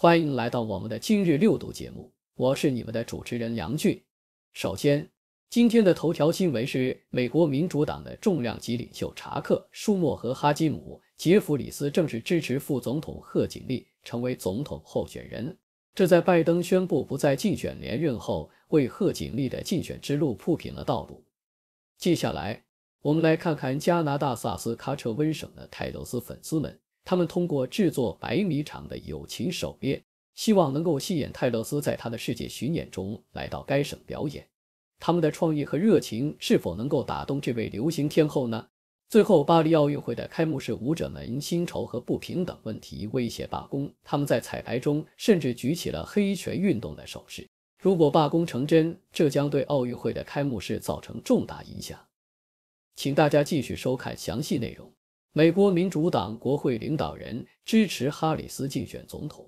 欢迎来到我们的今日六读节目，我是你们的主持人梁俊。首先，今天的头条新闻是美国民主党的重量级领袖查克·舒默和哈基姆·杰弗里斯正式支持副总统贺锦丽成为总统候选人，这在拜登宣布不再竞选连任后，为贺锦丽的竞选之路铺平了道路。接下来，我们来看看加拿大萨斯喀彻温省的泰斗斯粉丝们。他们通过制作百米长的友情手链，希望能够吸引泰勒斯在他的世界巡演中来到该省表演。他们的创意和热情是否能够打动这位流行天后呢？最后，巴黎奥运会的开幕式舞者们薪酬和不平等问题威胁罢工，他们在彩排中甚至举起了黑拳运动的手势。如果罢工成真，这将对奥运会的开幕式造成重大影响。请大家继续收看详细内容。美国民主党国会领导人支持哈里斯竞选总统。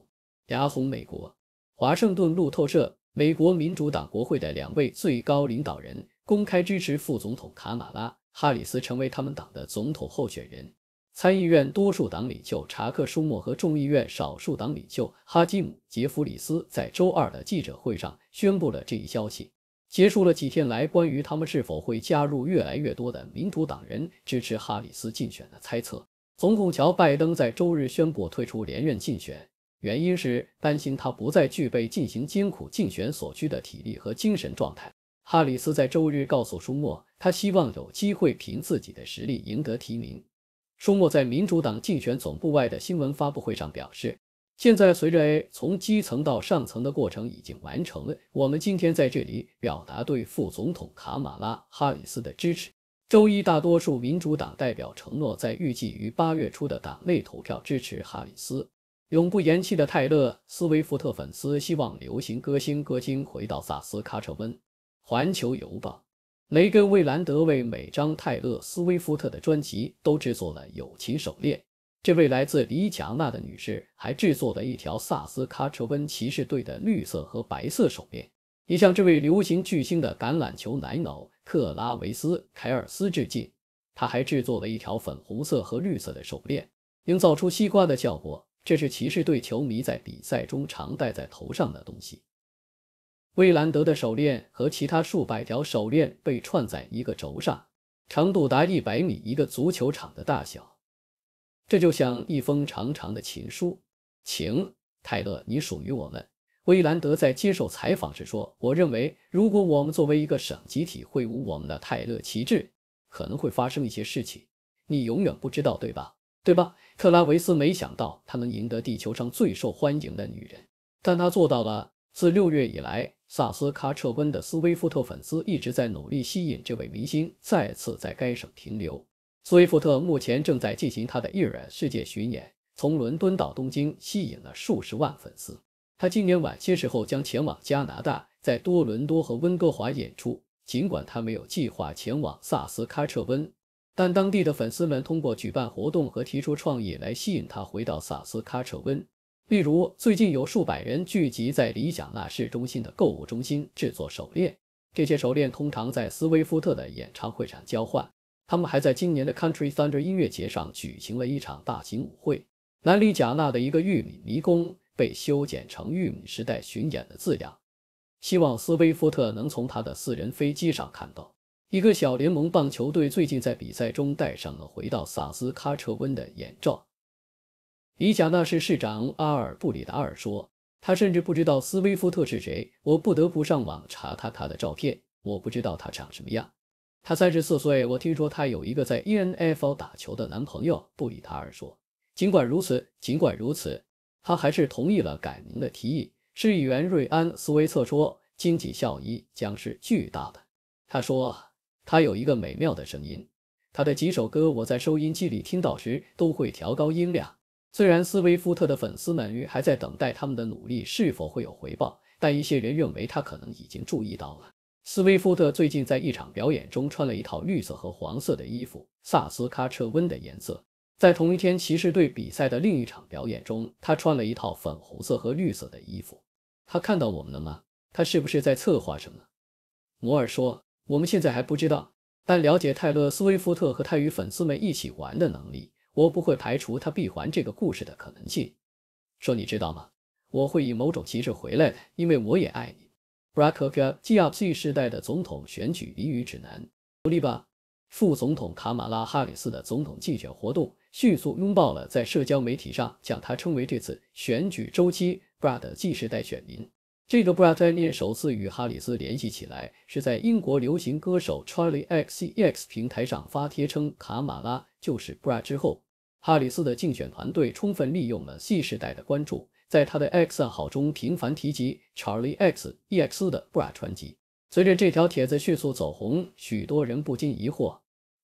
牙红美国，华盛顿路透社。美国民主党国会的两位最高领导人公开支持副总统卡马拉·哈里斯成为他们党的总统候选人。参议院多数党领袖查克·舒默和众议院少数党领袖哈基姆·杰弗里斯在周二的记者会上宣布了这一消息。结束了几天来关于他们是否会加入越来越多的民主党人支持哈里斯竞选的猜测。总统乔·拜登在周日宣布退出连任竞选，原因是担心他不再具备进行艰苦竞选所需的体力和精神状态。哈里斯在周日告诉舒默，他希望有机会凭自己的实力赢得提名。舒默在民主党竞选总部外的新闻发布会上表示。现在，随着 A 从基层到上层的过程已经完成了，我们今天在这里表达对副总统卡马拉·哈里斯的支持。周一，大多数民主党代表承诺在预计于八月初的党内投票支持哈里斯。永不言弃的泰勒·斯威夫特粉丝希望流行歌星歌星回到萨斯喀彻温环球邮报》：雷根·魏兰德为每张泰勒·斯威夫特的专辑都制作了友情手链。这位来自里贾纳的女士还制作了一条萨斯喀彻温骑士队的绿色和白色手链，以向这位流行巨星的橄榄球奶脑克拉维斯凯尔斯致敬。她还制作了一条粉红色和绿色的手链，营造出西瓜的效果。这是骑士队球迷在比赛中常戴在头上的东西。威兰德的手链和其他数百条手链被串在一个轴上，长度达一百米，一个足球场的大小。这就像一封长长的情书，情泰勒，你属于我们。威兰德在接受采访时说：“我认为，如果我们作为一个省集体会晤我们的泰勒旗帜，可能会发生一些事情。你永远不知道，对吧？对吧？”特拉维斯没想到他能赢得地球上最受欢迎的女人，但他做到了。自六月以来，萨斯喀彻温的斯威夫特粉丝一直在努力吸引这位明星再次在该省停留。斯威夫特目前正在进行他的 e r 世界巡演，从伦敦到东京，吸引了数十万粉丝。他今年晚些时候将前往加拿大，在多伦多和温哥华演出。尽管他没有计划前往萨斯喀彻温，但当地的粉丝们通过举办活动和提出创意来吸引他回到萨斯喀彻温。例如，最近有数百人聚集在理想纳市中心的购物中心制作手链，这些手链通常在斯威夫特的演唱会上交换。他们还在今年的 Country Thunder 音乐节上举行了一场大型舞会。南里贾纳的一个玉米迷宫被修剪成“玉米时代巡演”的字样，希望斯威夫特能从他的私人飞机上看到。一个小联盟棒球队最近在比赛中戴上了回到萨斯卡彻温的眼罩。里贾纳市市长阿尔布里达尔说：“他甚至不知道斯威夫特是谁，我不得不上网查他他的照片，我不知道他长什么样。”她三十四岁，我听说她有一个在 e NFL 打球的男朋友。不以他而说，尽管如此，尽管如此，她还是同意了改名的提议。议员瑞安·斯威策说，经济效益将是巨大的。他说，他有一个美妙的声音，他的几首歌我在收音机里听到时都会调高音量。虽然斯威夫特的粉丝们还在等待他们的努力是否会有回报，但一些人认为他可能已经注意到了。斯威夫特最近在一场表演中穿了一套绿色和黄色的衣服，萨斯喀彻温的颜色。在同一天骑士队比赛的另一场表演中，他穿了一套粉红色和绿色的衣服。他看到我们了吗？他是不是在策划什么？摩尔说：“我们现在还不知道，但了解泰勒·斯威夫特和他与粉丝们一起玩的能力，我不会排除他闭环这个故事的可能性。”说你知道吗？我会以某种形式回来的，因为我也爱你。b r a g a 尔 G P 世代的总统选举俚语指南，努力吧！副总统卡马拉哈里斯的总统竞选活动迅速拥抱了在社交媒体上将他称为这次选举周期 Brad 的 G 世代选民。这个 Brad 概念首次与哈里斯联系起来，是在英国流行歌手 Charlie X X 平台上发帖称卡马拉就是 Brad 之后，哈里斯的竞选团队充分利用了 G 世代的关注。在他的 X 账号中频繁提及 Charlie X、EX 的布拉传奇。随着这条帖子迅速走红，许多人不禁疑惑，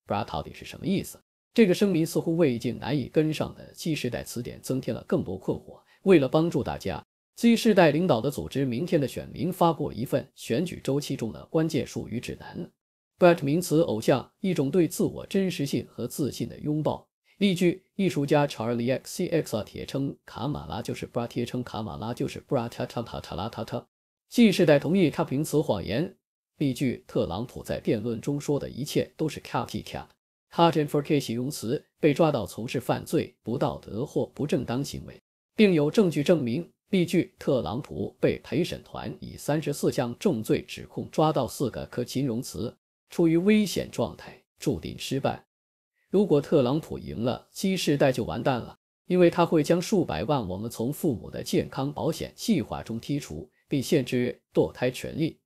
布拉到底是什么意思？这个声明似乎为已经难以跟上的 Z 时代词典增添了更多困惑。为了帮助大家，Z 世代领导的组织明天的选民发布一份选举周期中的关键术语指南。b a t 名词偶像，一种对自我真实性和自信的拥抱。例句：艺术家查尔里 i X X 铁称卡马拉就是布拉铁称卡马拉就是布拉塔塔塔塔拉塔塔。G 世代同意他平词谎言。例句：特朗普在辩论中说的一切都是 c a p y c a t Caden for C 形容词被抓到从事犯罪、不道德或不正当行为，并有证据证明。例句：特朗普被陪审团以三十四项重罪指控，抓到四个可形容词，处于危险状态，注定失败。如果特朗普赢了，新时代就完蛋了，因为他会将数百万我们从父母的健康保险计划中剔除，并限制堕胎权利。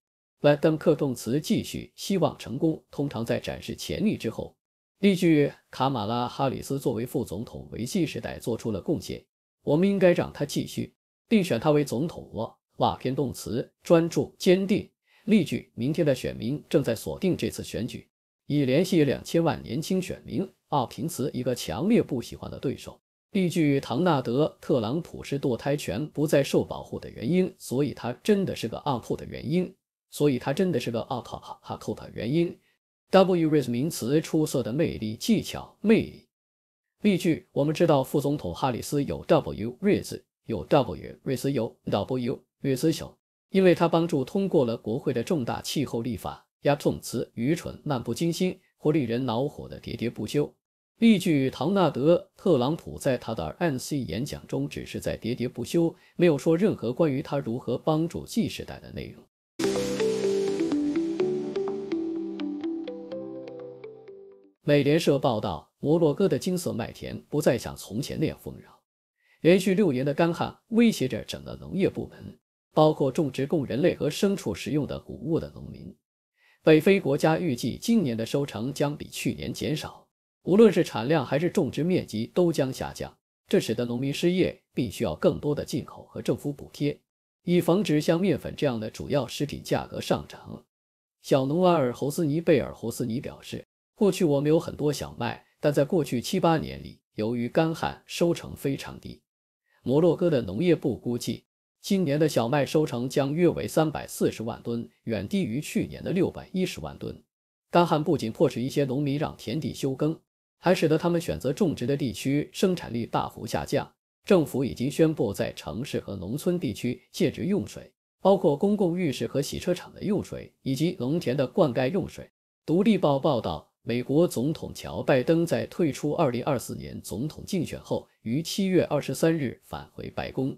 let 动词继续，希望成功，通常在展示潜力之后。例句：卡马拉·哈里斯作为副总统为新时代做出了贡献，我们应该让他继续，并选他为总统。哦，瓦片动词专注坚定。例句：明天的选民正在锁定这次选举，已联系两千万年轻选民。奥平茨一个强烈不喜欢的对手。例句：唐纳德·特朗普是堕胎权不再受保护的原因，所以他真的是个 up 的。原因，所以他真的是个 up 的。哈哈 u t 的原因。wry 名词出色的魅力技巧魅力。例句：我们知道副总统哈里斯有 wry，有 wry，有 wry，有。因为他帮助通过了国会的重大气候立法。压重词愚蠢漫不经心或令人恼火的喋喋不休。例句：唐纳德·特朗普在他的 N.C. 演讲中只是在喋喋不休，没有说任何关于他如何帮助 G 时代的内容。美联社报道，摩洛哥的金色麦田不再像从前那样丰饶，连续六年的干旱威胁着整个农业部门，包括种植供人类和牲畜食用的谷物的农民。北非国家预计今年的收成将比去年减少。无论是产量还是种植面积都将下降，这使得农民失业，并需要更多的进口和政府补贴，以防止像面粉这样的主要食品价格上涨。小农瓦尔侯斯尼贝尔侯斯尼表示：“过去我们有很多小麦，但在过去七八年里，由于干旱，收成非常低。”摩洛哥的农业部估计，今年的小麦收成将约为三百四十万吨，远低于去年的六百一十万吨。干旱不仅迫使一些农民让田地休耕。还使得他们选择种植的地区生产力大幅下降。政府已经宣布在城市和农村地区限制用水，包括公共浴室和洗车场的用水，以及农田的灌溉用水。独立报报道，美国总统乔·拜登在退出2024年总统竞选后，于7月23日返回白宫。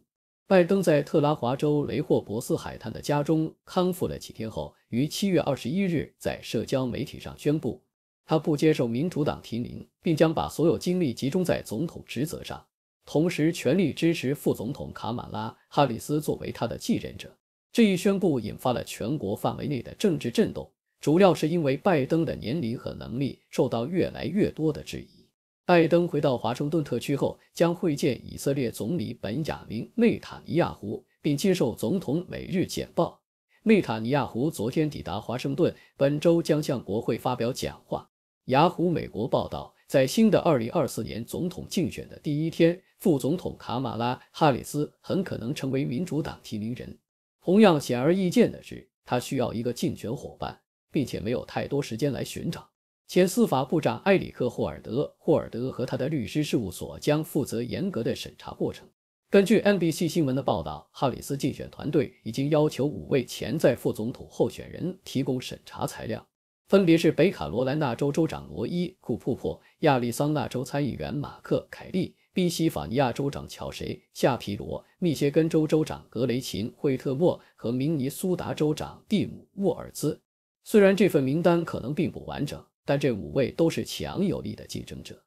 拜登在特拉华州雷霍伯斯海滩的家中康复了几天后，于7月21日在社交媒体上宣布。他不接受民主党提名，并将把所有精力集中在总统职责上，同时全力支持副总统卡马拉·哈里斯作为他的继任者。这一宣布引发了全国范围内的政治震动，主要是因为拜登的年龄和能力受到越来越多的质疑。拜登回到华盛顿特区后，将会见以色列总理本雅明·内塔尼亚胡，并接受《总统每日简报》。内塔尼亚胡昨天抵达华盛顿，本周将向国会发表讲话。雅虎美国报道，在新的2024年总统竞选的第一天，副总统卡马拉·哈里斯很可能成为民主党提名人。同样显而易见的是，他需要一个竞选伙伴，并且没有太多时间来寻找。前司法部长埃里克·霍尔德，霍尔德和他的律师事务所将负责严格的审查过程。根据 NBC 新闻的报道，哈里斯竞选团队已经要求五位潜在副总统候选人提供审查材料。分别是北卡罗来纳州州长罗伊·库珀、珀、亚利桑那州参议员马克·凯利、宾夕法尼亚州长乔·谁夏皮罗、密歇根州州长格雷琴·惠特莫和明尼苏达州长蒂姆·沃尔兹。虽然这份名单可能并不完整，但这五位都是强有力的竞争者。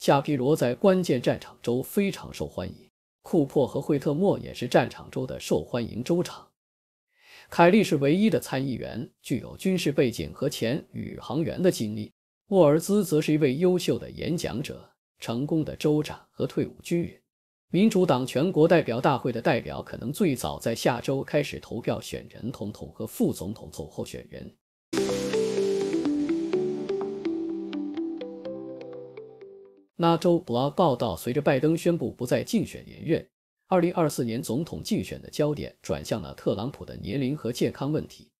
夏皮罗在关键战场州非常受欢迎，库珀和惠特莫也是战场州的受欢迎州长。凯利是唯一的参议员，具有军事背景和前宇航员的经历。沃尔兹则是一位优秀的演讲者、成功的州长和退伍军人。民主党全国代表大会的代表可能最早在下周开始投票选人，总统和副总统候选人。l 州 g 报道，随着拜登宣布不再竞选连任。二零二四年总统竞选的焦点转向了特朗普的年龄和健康问题。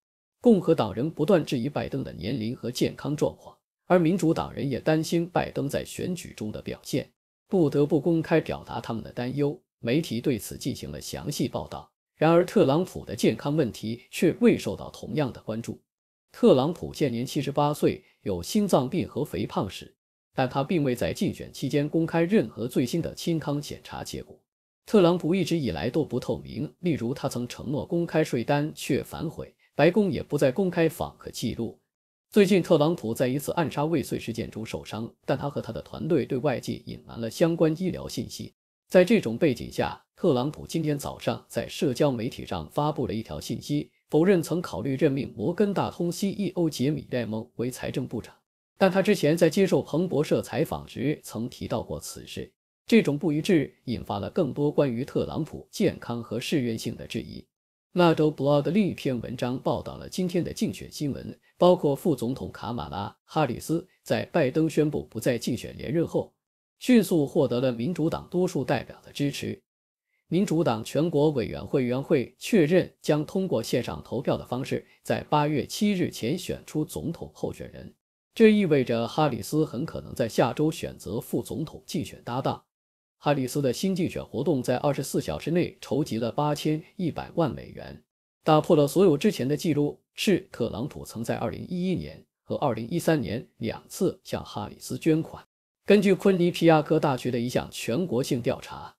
共和党人不断质疑拜登的年龄和健康状况，而民主党人也担心拜登在选举中的表现，不得不公开表达他们的担忧。媒体对此进行了详细报道。然而，特朗普的健康问题却未受到同样的关注。特朗普现年七十八岁，有心脏病和肥胖史，但他并未在竞选期间公开任何最新的清康检查结果。特朗普一直以来都不透明，例如他曾承诺公开税单，却反悔；白宫也不再公开访客记录。最近，特朗普在一次暗杀未遂事件中受伤，但他和他的团队对外界隐瞒了相关医疗信息。在这种背景下，特朗普今天早上在社交媒体上发布了一条信息，否认曾考虑任命摩根大通 CEO 杰米戴蒙为财政部长，但他之前在接受彭博社采访时曾提到过此事。这种不一致引发了更多关于特朗普健康和自愿性的质疑。《那周 Blog》另一篇文章报道了今天的竞选新闻，包括副总统卡马拉·哈里斯在拜登宣布不再竞选连任后，迅速获得了民主党多数代表的支持。民主党全国委员会确认将通过线上投票的方式，在八月七日前选出总统候选人。这意味着哈里斯很可能在下周选择副总统竞选搭档。哈里斯的新竞选活动在二十四小时内筹集了八千一百万美元，打破了所有之前的记录。是特朗普曾在二零一一年和二零一三年两次向哈里斯捐款。根据昆尼皮亚科大学的一项全国性调查，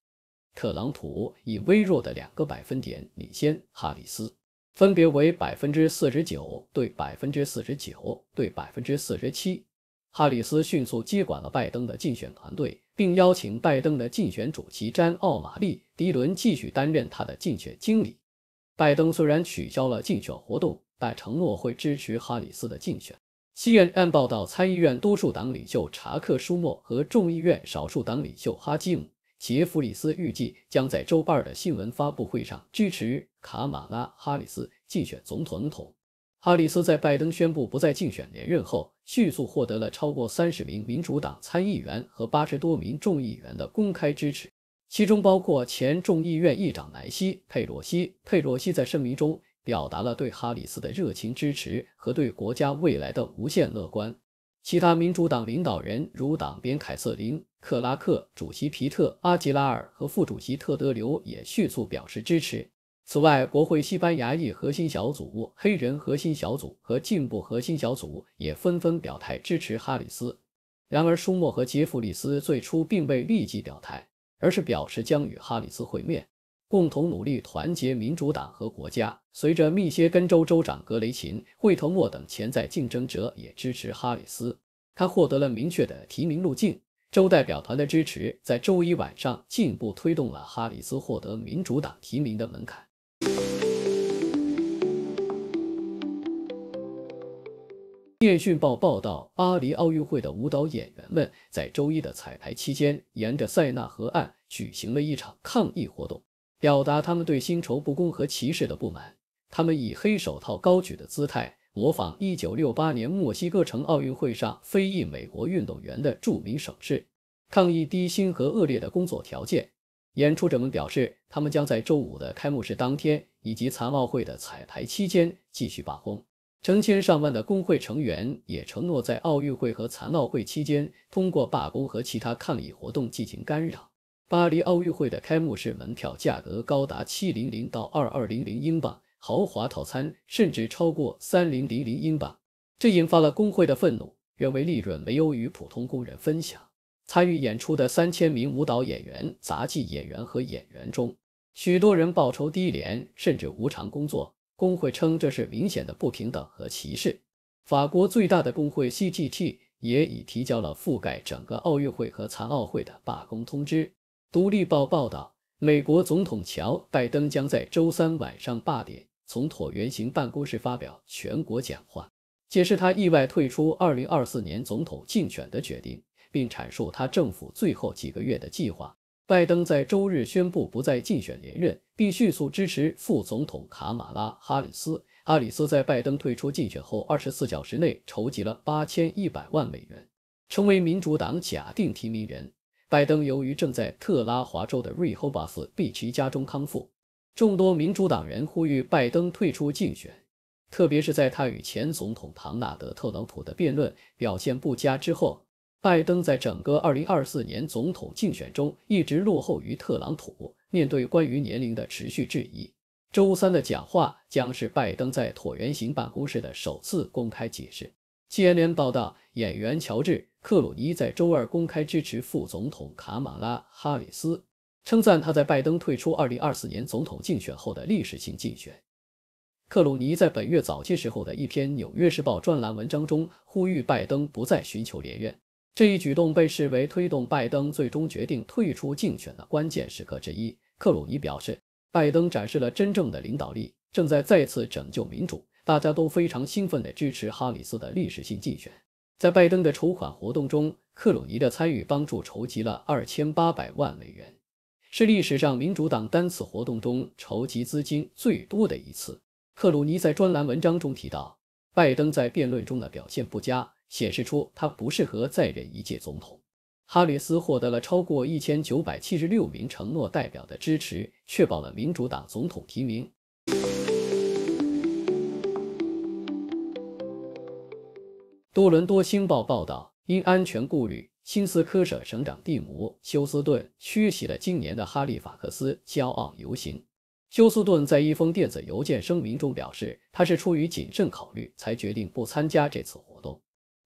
特朗普以微弱的两个百分点领先哈里斯，分别为百分之四十九对百分之四十九对百分之四十七。哈里斯迅速接管了拜登的竞选团队，并邀请拜登的竞选主席詹奥玛丽·迪伦继续担任他的竞选经理。拜登虽然取消了竞选活动，但承诺会支持哈里斯的竞选。c n n 报道，参议院多数党领袖查克·舒默和众议院少数党领袖哈基姆·杰弗里斯预计将在周二的新闻发布会上支持卡马拉·哈里斯竞选总统。哈里斯在拜登宣布不再竞选连任后，迅速获得了超过三十名民主党参议员和八十多名众议员的公开支持，其中包括前众议院议长莱西·佩洛西。佩洛西在声明中表达了对哈里斯的热情支持和对国家未来的无限乐观。其他民主党领导人如党鞭凯瑟琳·克拉克、主席皮特·阿吉拉尔和副主席特德·刘也迅速表示支持。此外，国会西班牙裔核心小组、黑人核心小组和进步核心小组也纷纷表态支持哈里斯。然而，舒默和杰弗里斯最初并未立即表态，而是表示将与哈里斯会面，共同努力团结民主党和国家。随着密歇根州州长格雷琴·惠特莫等潜在竞争者也支持哈里斯，他获得了明确的提名路径。州代表团的支持在周一晚上进一步推动了哈里斯获得民主党提名的门槛。电讯报报道，巴黎奥运会的舞蹈演员们在周一的彩排期间，沿着塞纳河岸举行了一场抗议活动，表达他们对薪酬不公和歧视的不满。他们以黑手套高举的姿态，模仿1968年墨西哥城奥运会上非裔美国运动员的著名手势，抗议低薪和恶劣的工作条件。演出者们表示，他们将在周五的开幕式当天以及残奥会的彩排期间继续罢工。成千上万的工会成员也承诺，在奥运会和残奥会期间，通过罢工和其他抗议活动进行干扰。巴黎奥运会的开幕式门票价格高达700到2200英镑，豪华套餐甚至超过3000英镑，这引发了工会的愤怒，认为利润没有与普通工人分享。参与演出的3000名舞蹈演员、杂技演员和演员中，许多人报酬低廉，甚至无偿工作。工会称这是明显的不平等和歧视。法国最大的工会 c g t 也已提交了覆盖整个奥运会和残奥会的罢工通知。独立报报道，美国总统乔拜登将在周三晚上八点从椭圆形办公室发表全国讲话，解释他意外退出2024年总统竞选的决定，并阐述他政府最后几个月的计划。拜登在周日宣布不再竞选连任，并迅速支持副总统卡马拉·哈里斯。哈里斯在拜登退出竞选后二十四小时内筹集了八千一百万美元，成为民主党假定提名人。拜登由于正在特拉华州的瑞霍巴斯贝奇家中康复，众多民主党人呼吁拜登退出竞选，特别是在他与前总统唐纳德·特朗普的辩论表现不佳之后。拜登在整个2024年总统竞选中一直落后于特朗普。面对关于年龄的持续质疑，周三的讲话将是拜登在椭圆形办公室的首次公开解释。接连报道，演员乔治·克鲁尼在周二公开支持副总统卡马拉·哈里斯，称赞他在拜登退出2024年总统竞选后的历史性竞选。克鲁尼在本月早期时候的一篇《纽约时报》专栏文章中呼吁拜登不再寻求连任。这一举动被视为推动拜登最终决定退出竞选的关键时刻之一。克鲁尼表示，拜登展示了真正的领导力，正在再次拯救民主。大家都非常兴奋地支持哈里斯的历史性竞选。在拜登的筹款活动中，克鲁尼的参与帮助筹集了二千八百万美元，是历史上民主党单次活动中筹集资金最多的一次。克鲁尼在专栏文章中提到，拜登在辩论中的表现不佳。显示出他不适合再任一届总统。哈里斯获得了超过一千九百七十六名承诺代表的支持，确保了民主党总统提名。多伦多星报报道，因安全顾虑，新斯科舍省长蒂姆·休斯顿缺席了今年的哈利法克斯骄傲游行。休斯顿在一封电子邮件声明中表示，他是出于谨慎考虑才决定不参加这次。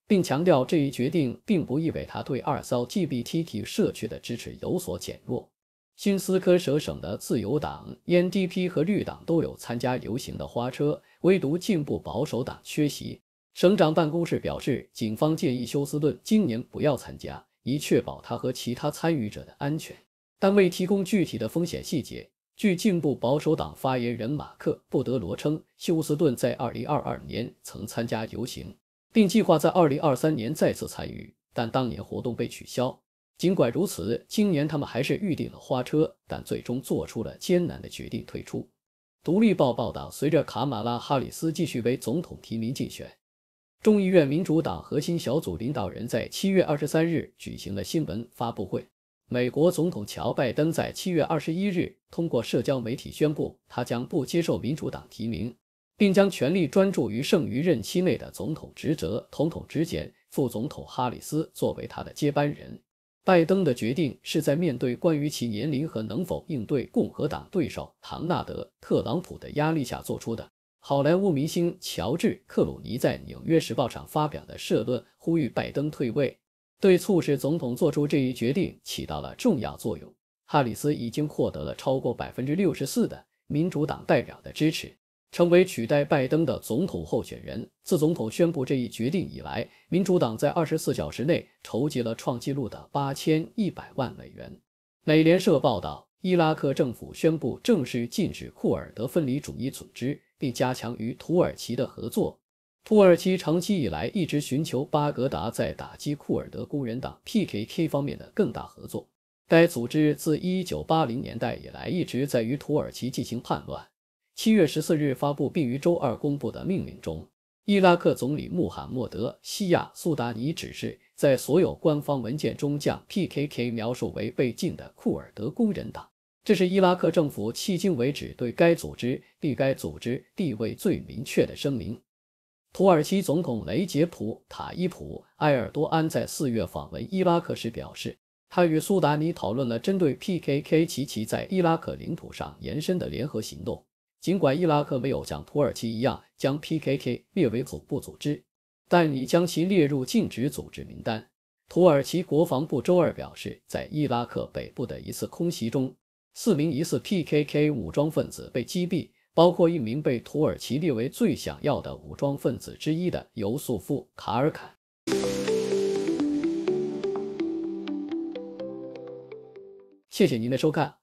并强调，这一决定并不意味他对二骚 g B T T 社区的支持有所减弱。新斯科舍省的自由党、N D P 和绿党都有参加游行的花车，唯独进步保守党缺席。省长办公室表示，警方建议休斯顿今年不要参加，以确保他和其他参与者的安全，但未提供具体的风险细节。据进步保守党发言人马克·布德罗称，休斯顿在二零二二年曾参加游行。并计划在二零二三年再次参与，但当年活动被取消。尽管如此，今年他们还是预定了花车，但最终做出了艰难的决定退出。《独立报》报道，随着卡马拉·哈里斯继续为总统提名竞选，众议院民主党核心小组领导人在七月二十三日举行了新闻发布会。美国总统乔·拜登在七月二十一日通过社交媒体宣布，他将不接受民主党提名。并将权力专注于剩余任期内的总统职责。总统之肩，副总统哈里斯作为他的接班人。拜登的决定是在面对关于其年龄和能否应对共和党对手唐纳德·特朗普的压力下做出的。好莱坞明星乔治·克鲁尼在《纽约时报》上发表的社论呼吁拜登退位，对促使总统做出这一决定起到了重要作用。哈里斯已经获得了超过百分之六十四的民主党代表的支持。成为取代拜登的总统候选人。自总统宣布这一决定以来，民主党在二十四小时内筹集了创纪录的八千一百万美元。美联社报道，伊拉克政府宣布正式禁止库尔德分离主义组织，并加强与土耳其的合作。土耳其长期以来一直寻求巴格达在打击库尔德工人党 （PKK） 方面的更大合作。该组织自一九八零年代以来一直在与土耳其进行叛乱。七月十四日发布，并于周二公布的命令中，伊拉克总理穆罕默德·西亚·苏达尼指示，在所有官方文件中将 PKK 描述为被禁的库尔德工人党。这是伊拉克政府迄今为止对该组织、对该组织地位最明确的声明。土耳其总统雷杰普·塔伊普·埃尔多安在四月访问伊拉克时表示，他与苏达尼讨论了针对 PKK 及其在伊拉克领土上延伸的联合行动。尽管伊拉克没有像土耳其一样将 PKK 列为恐怖组织，但已将其列入禁止组织名单。土耳其国防部周二表示，在伊拉克北部的一次空袭中，四名疑似 PKK 武装分子被击毙，包括一名被土耳其列为最想要的武装分子之一的尤素夫·卡尔坎。谢谢您的收看。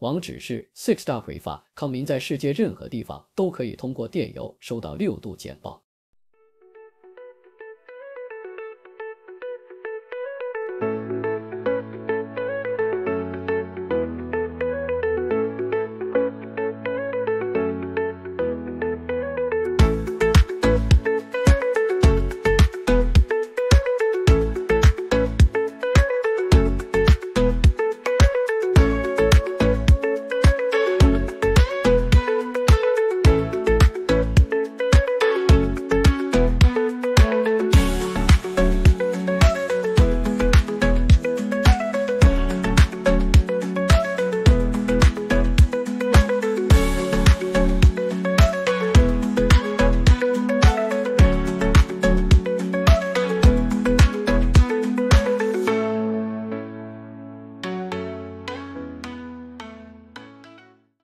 网址是 sixstar 回发，康明在世界任何地方都可以通过电邮收到六度简报。